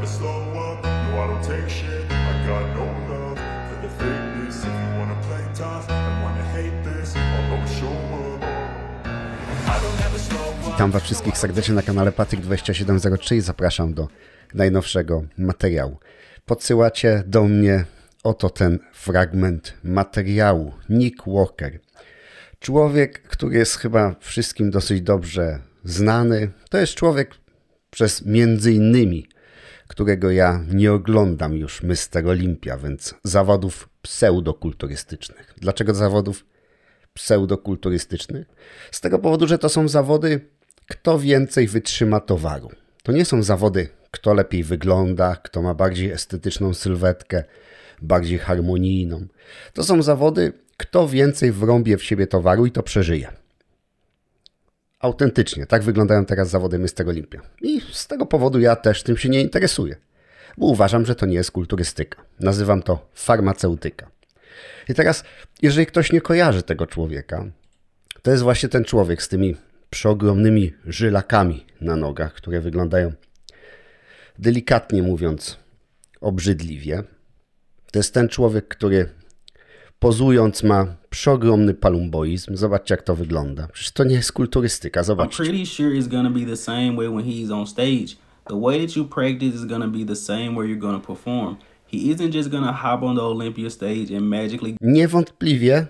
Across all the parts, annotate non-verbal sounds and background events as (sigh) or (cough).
never slow up, no I don't take shit I got no love for the fakeness If you wanna play tough and wanna hate this I'll always show up Witam Was wszystkich serdecznie na kanale Patryk2703 i zapraszam do najnowszego materiału. Podsyłacie do mnie oto ten fragment materiału. Nick Walker. Człowiek, który jest chyba wszystkim dosyć dobrze znany. To jest człowiek przez między innymi którego ja nie oglądam już Mister Olimpia, więc zawodów pseudokulturystycznych. Dlaczego zawodów pseudokulturystycznych? Z tego powodu, że to są zawody, kto więcej wytrzyma towaru. To nie są zawody, kto lepiej wygląda, kto ma bardziej estetyczną sylwetkę, bardziej harmonijną. To są zawody, kto więcej wrąbie w siebie towaru i to przeżyje. Autentycznie, tak wyglądają teraz zawody Mr. Olympia. I z tego powodu ja też tym się nie interesuję, bo uważam, że to nie jest kulturystyka. Nazywam to farmaceutyka. I teraz, jeżeli ktoś nie kojarzy tego człowieka, to jest właśnie ten człowiek z tymi przeogromnymi żylakami na nogach, które wyglądają delikatnie mówiąc obrzydliwie. To jest ten człowiek, który pozując ma przeogromny palumboizm. Zobaczcie, jak to wygląda. Przecież to nie jest kulturystyka, zobaczcie. I'm pretty sure it's gonna be the same way when he's on stage. The way that you practice is gonna be the same you're gonna perform. He isn't just gonna hop on the Olympia stage and magically... Niewątpliwie,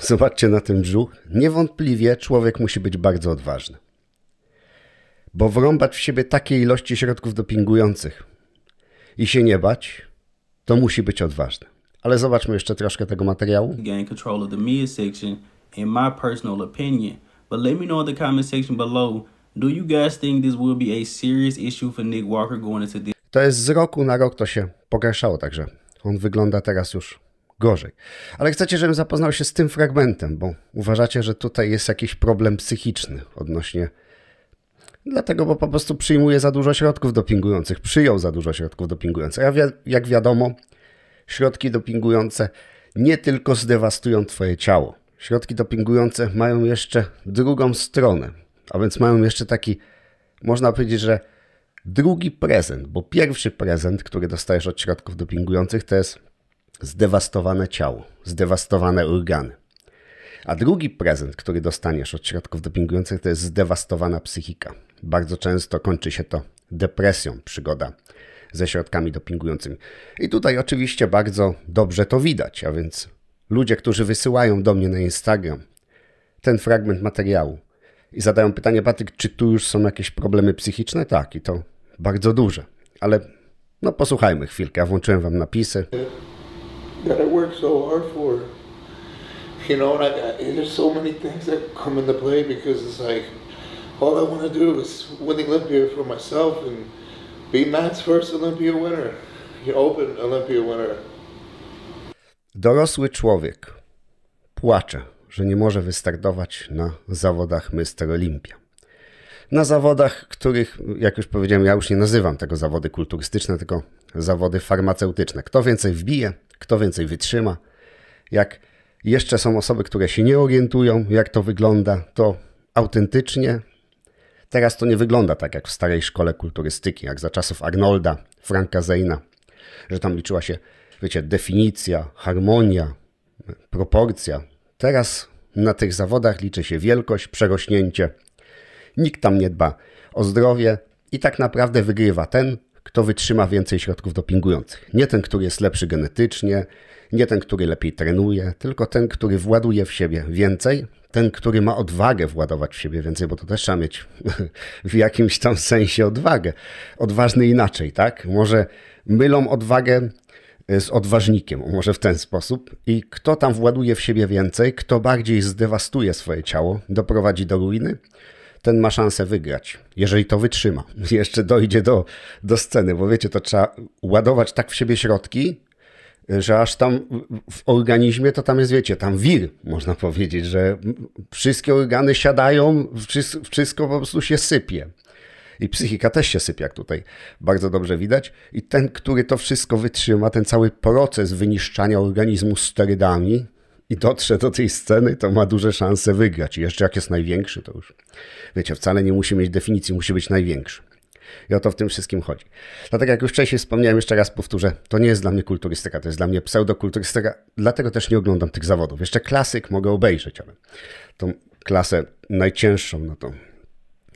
zobaczcie na tym brzuch, niewątpliwie człowiek musi być bardzo odważny. Bo wrąbać w siebie takiej ilości środków dopingujących i się nie bać, to musi być odważny. Ale zobaczmy jeszcze troszkę tego materiału. Gain control of the in my personal opinion. But let me know in the comment section below, do you guys think this will be a serious issue for Nick Walker going into this? To jest z roku na rok to się pogarszało, także on wygląda teraz już gorzej. Ale chcecie, żebym zapoznał się z tym fragmentem, bo uważacie, że tutaj jest jakiś problem psychiczny odnośnie. Dlatego, bo po prostu przyjmuje za dużo środków dopingujących, przyjął za dużo środków dopingujących. A jak wiadomo, Środki dopingujące nie tylko zdewastują Twoje ciało. Środki dopingujące mają jeszcze drugą stronę, a więc mają jeszcze taki, można powiedzieć, że drugi prezent, bo pierwszy prezent, który dostajesz od środków dopingujących, to jest zdewastowane ciało, zdewastowane organy. A drugi prezent, który dostaniesz od środków dopingujących, to jest zdewastowana psychika. Bardzo często kończy się to depresją, przygoda ze środkami dopingującymi. I tutaj oczywiście bardzo dobrze to widać, a więc ludzie, którzy wysyłają do mnie na Instagram ten fragment materiału i zadają pytanie, Patryk, czy tu już są jakieś problemy psychiczne? Tak, i to bardzo duże, ale no posłuchajmy chwilkę, ja włączyłem wam napisy. I worked You know, I, I, there's so many things that come into play because it's like all I want to do is win the Olympia for myself and be Matt's first Olympia winner. He opened Olympia winner. Dorosły człowiek płacze, że nie może wystartować na zawodach Mister Olympia. Na zawodach, których, jak już powiedziałem, ja już nie nazywam tego zawody kulturystyczne, tylko zawody farmaceutyczne. Kto więcej wbije, kto więcej wytrzyma. Jak jeszcze są osoby, które się nie orientują, jak to wygląda, to autentycznie Teraz to nie wygląda tak jak w starej szkole kulturystyki, jak za czasów Arnolda, Franka Zeina, że tam liczyła się, wiecie, definicja, harmonia, proporcja. Teraz na tych zawodach liczy się wielkość, przerośnięcie. Nikt tam nie dba o zdrowie i tak naprawdę wygrywa ten, kto wytrzyma więcej środków dopingujących. Nie ten, który jest lepszy genetycznie, nie ten, który lepiej trenuje, tylko ten, który właduje w siebie więcej, ten, który ma odwagę władować w siebie więcej, bo to też trzeba mieć (laughs) w jakimś tam sensie odwagę. Odważny inaczej, tak? Może mylą odwagę e, z odważnikiem, może w ten sposób. I kto tam właduje w siebie więcej, kto bardziej zdewastuje swoje ciało, doprowadzi do ruiny, ten ma szansę wygrać, jeżeli to wytrzyma. (laughs) Jeszcze dojdzie do, do sceny, bo wiecie, to trzeba ładować tak w siebie środki, że aż tam w organizmie to tam jest, wiecie, tam wir, można (laughs) powiedzieć, że wszystkie organy siadają, wszystko po prostu się sypie. I psychika też się sypie, jak tutaj bardzo dobrze widać. I ten, który to wszystko wytrzyma, ten cały proces wyniszczania organizmu sterydami, i dotrze do tej sceny, to ma duże szanse wygrać. I jeszcze jak jest największy, to już wiecie, wcale nie musi mieć definicji, musi być największy. I o to w tym wszystkim chodzi. Dlatego, jak już wcześniej wspomniałem, jeszcze raz powtórzę, to nie jest dla mnie kulturystyka, to jest dla mnie pseudokulturystyka, dlatego też nie oglądam tych zawodów. Jeszcze klasyk mogę obejrzeć, ale tą klasę najcięższą, no to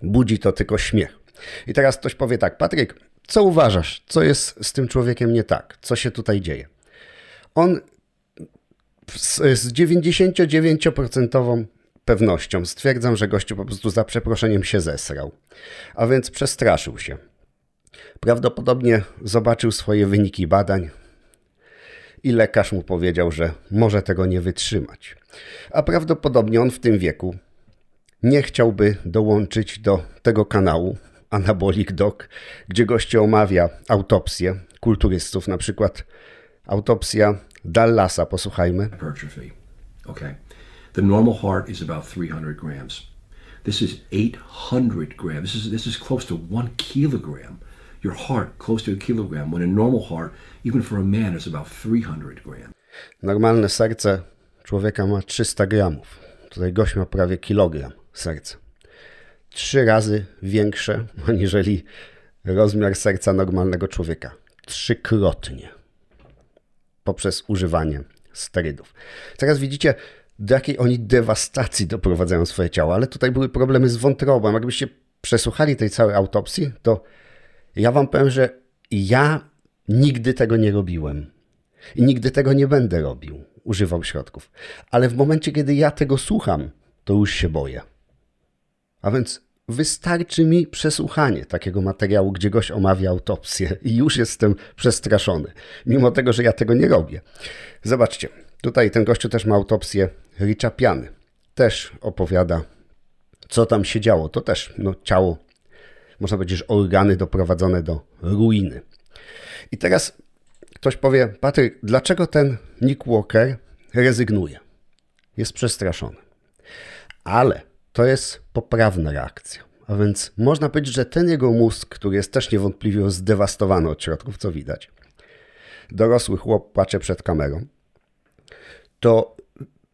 budzi to tylko śmiech. I teraz ktoś powie tak, Patryk, co uważasz, co jest z tym człowiekiem nie tak, co się tutaj dzieje? On z, 99% pewnością stwierdzam, że gościu po prostu za przeproszeniem się zesrał, a więc przestraszył się. Prawdopodobnie zobaczył swoje wyniki badań i lekarz mu powiedział, że może tego nie wytrzymać. A prawdopodobnie on w tym wieku nie chciałby dołączyć do tego kanału Anabolic Doc, gdzie goście omawia autopsję kulturystów, na przykład autopsja Dallasa posłuchajmy. Hypertrophy. Okay. The normal heart is about 300 grams. This is 800 grams. This is, this is close to one kilogram. Your heart close to a kilogram. When a normal heart, even for a man, is about 300 grams. Normalne serce człowieka ma 300 gramów. Tutaj gość ma prawie kilogram serca. Trzy razy większe (laughs) aniżeli rozmiar serca normalnego człowieka. Trzykrotnie poprzez używanie sterydów. Teraz widzicie, do jakiej oni dewastacji doprowadzają swoje ciała, ale tutaj były problemy z wątrobą. Jakbyście przesłuchali tej całej autopsji, to ja wam powiem, że ja nigdy tego nie robiłem. I nigdy tego nie będę robił, używał środków. Ale w momencie, kiedy ja tego słucham, to już się boję. A więc Wystarczy mi przesłuchanie takiego materiału, gdzie goś omawia autopsję i już jestem przestraszony, mimo tego, że ja tego nie robię. Zobaczcie, tutaj ten gościu też ma autopsję Piany Też opowiada, co tam się działo. To też no, ciało, można powiedzieć, organy doprowadzone do ruiny. I teraz ktoś powie, Patryk, dlaczego ten Nick Walker rezygnuje? Jest przestraszony. Ale to jest poprawna reakcja. A więc można powiedzieć, że ten jego mózg, który jest też niewątpliwie zdewastowany od środków, co widać, dorosły chłop płacze przed kamerą, to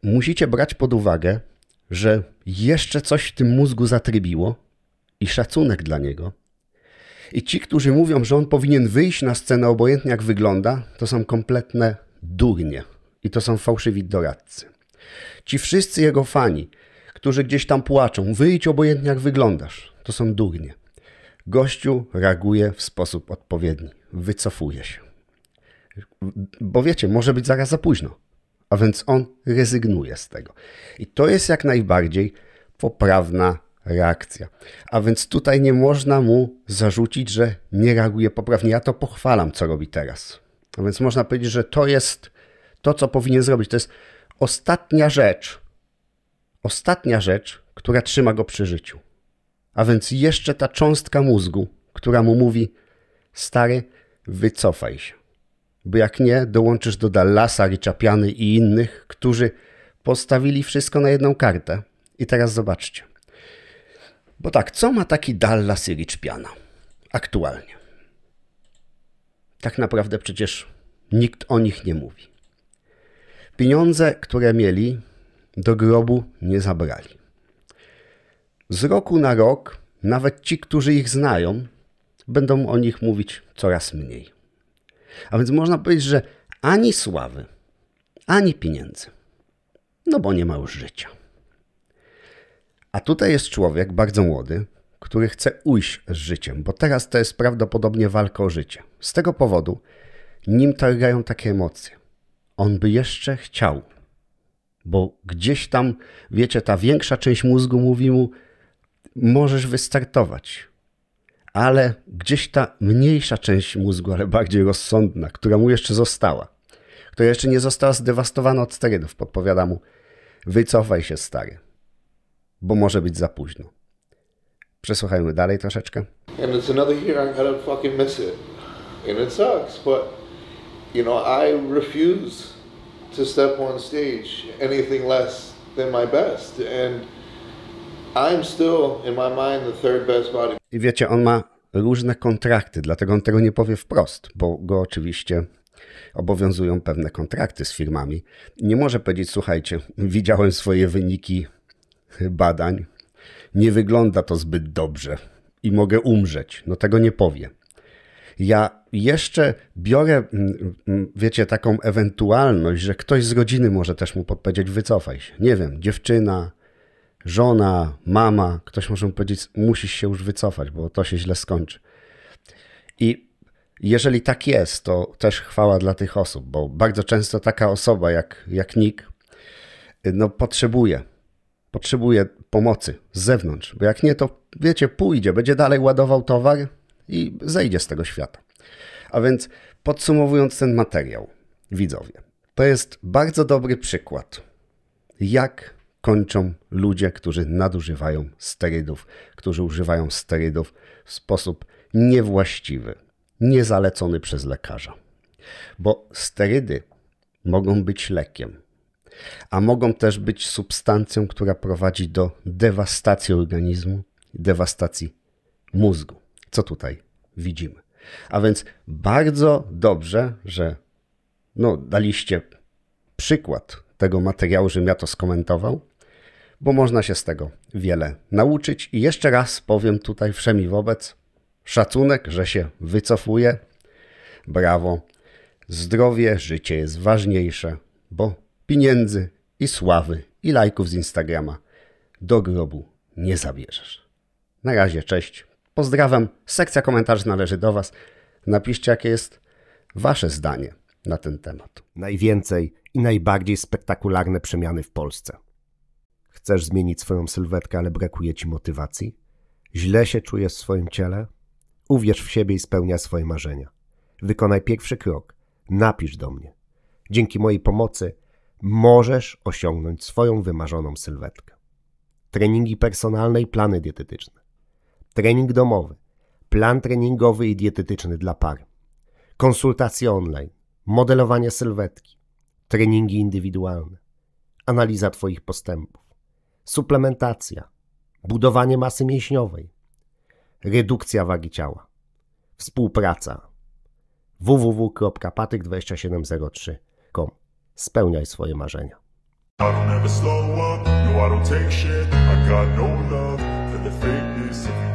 musicie brać pod uwagę, że jeszcze coś w tym mózgu zatrybiło i szacunek dla niego. I ci, którzy mówią, że on powinien wyjść na scenę obojętnie jak wygląda, to są kompletne durnie i to są fałszywi doradcy. Ci wszyscy jego fani, którzy gdzieś tam płaczą. Wyjdź obojętnie jak wyglądasz. To są durnie. Gościu reaguje w sposób odpowiedni. Wycofuje się. Bo wiecie, może być zaraz za późno. A więc on rezygnuje z tego. I to jest jak najbardziej poprawna reakcja. A więc tutaj nie można mu zarzucić, że nie reaguje poprawnie. Ja to pochwalam, co robi teraz. A więc można powiedzieć, że to jest to, co powinien zrobić. To jest ostatnia rzecz, ostatnia rzecz, która trzyma go przy życiu. A więc jeszcze ta cząstka mózgu, która mu mówi: Stary, wycofaj się. Bo jak nie, dołączysz do Dallasa, Richapiany i innych, którzy postawili wszystko na jedną kartę. I teraz zobaczcie. Bo tak, co ma taki Dallas i aktualnie? Tak naprawdę przecież nikt o nich nie mówi. Pieniądze, które mieli, do grobu nie zabrali. Z roku na rok nawet ci, którzy ich znają, będą o nich mówić coraz mniej. A więc można powiedzieć, że ani sławy, ani pieniędzy, no bo nie ma już życia. A tutaj jest człowiek bardzo młody, który chce ujść z życiem, bo teraz to jest prawdopodobnie walka o życie. Z tego powodu nim targają takie emocje. On by jeszcze chciał bo gdzieś tam, wiecie, ta większa część mózgu mówi mu, możesz wystartować. Ale gdzieś ta mniejsza część mózgu, ale bardziej rozsądna, która mu jeszcze została, która jeszcze nie została zdewastowana od sterydów, podpowiada mu, wycofaj się stary, bo może być za późno. Przesłuchajmy dalej troszeczkę. And it's another year I'm gonna fucking miss it. And it sucks, but you know, I refuse to step on stage anything less than my best. And I'm still, in my mind, the third best body. I wiecie, on ma różne kontrakty, dlatego on tego nie powie wprost, bo go oczywiście obowiązują pewne kontrakty z firmami. Nie może powiedzieć, słuchajcie, widziałem swoje wyniki badań, nie wygląda to zbyt dobrze i mogę umrzeć. No tego nie powie. Ja jeszcze biorę, mm, mm, wiecie, taką ewentualność, że ktoś z rodziny może też mu podpowiedzieć, wycofaj się. Nie wiem, dziewczyna, żona, mama, ktoś może mu powiedzieć, musisz się już wycofać, bo to się źle skończy. I jeżeli tak jest, to też chwała dla tych osób, bo bardzo często taka osoba jak, jak Nick, y, no potrzebuje, potrzebuje pomocy z zewnątrz, bo jak nie, to wiecie, pójdzie, będzie dalej ładował towar, i zejdzie z tego świata. A więc podsumowując ten materiał, widzowie, to jest bardzo dobry przykład, jak kończą ludzie, którzy nadużywają sterydów, którzy używają sterydów w sposób niewłaściwy, niezalecony przez lekarza. Bo sterydy mogą być lekiem, a mogą też być substancją, która prowadzi do dewastacji organizmu, dewastacji mózgu co tutaj widzimy. A więc bardzo dobrze, że no, daliście przykład tego materiału, żebym ja to skomentował, bo można się z tego wiele nauczyć. I jeszcze raz powiem tutaj wszemi wobec szacunek, że się wycofuje. Brawo. Zdrowie, życie jest ważniejsze, bo pieniędzy i sławy i lajków z Instagrama do grobu nie zabierzesz. Na razie, cześć. Pozdrawiam. Sekcja komentarzy należy do Was. Napiszcie, jakie jest Wasze zdanie na ten temat. Najwięcej i najbardziej spektakularne przemiany w Polsce. Chcesz zmienić swoją sylwetkę, ale brakuje ci motywacji? Źle się czujesz w swoim ciele? Uwierz w siebie i spełnia swoje marzenia. Wykonaj pierwszy krok. Napisz do mnie. Dzięki mojej pomocy możesz osiągnąć swoją wymarzoną sylwetkę. Treningi personalne i plany dietetyczne trening domowy, plan treningowy i dietetyczny dla par, konsultacje online, modelowanie sylwetki, treningi indywidualne, analiza Twoich postępów, suplementacja, budowanie masy mięśniowej, redukcja wagi ciała, współpraca www.patyk2703.com Spełniaj swoje marzenia. I don't ever slow up, no I don't take shit, I got no love for the fakeness